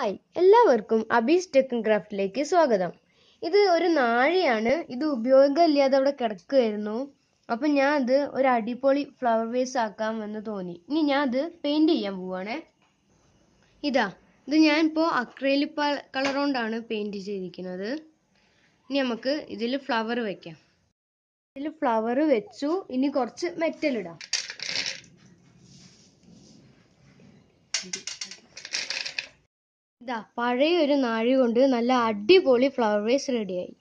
hi എല്ലാവർക്കും അബീസ് tech ക്രാഫ്റ്റിലേക്ക് സ്വാഗതം ഇത് ഒരു നാഴിയാണ് ഇത് ഉപയോഗമില്ലാതെ അവിടെ കിടക്കുമായിരുന്നു അപ്പം ഞാൻ അത് ഒരു അടിപൊളി ഫ്ലവർ വേസ് ആക്കാം എന്ന് തോന്നി ഇനി ഞാൻ അത് പെയിൻറ് ചെയ്യാൻ പോവാണേ ഇതാ ഇത് ഞാനിപ്പോൾ അക്രൈലി കളർ കൊണ്ടാണ് പെയിൻറ് ചെയ്തിരിക്കുന്നത് ഇനി നമുക്ക് ഇതിൽ ഫ്ലവർ വയ്ക്കാം ഇതിൽ ഫ്ലവർ വെച്ചു ഇനി കുറച്ച് മെറ്റൽ ഇടാം ഇതാ പഴയ ഒരു നാഴി കൊണ്ട് നല്ല അടിപൊളി ഫ്ലവർ വേസ് റെഡിയായി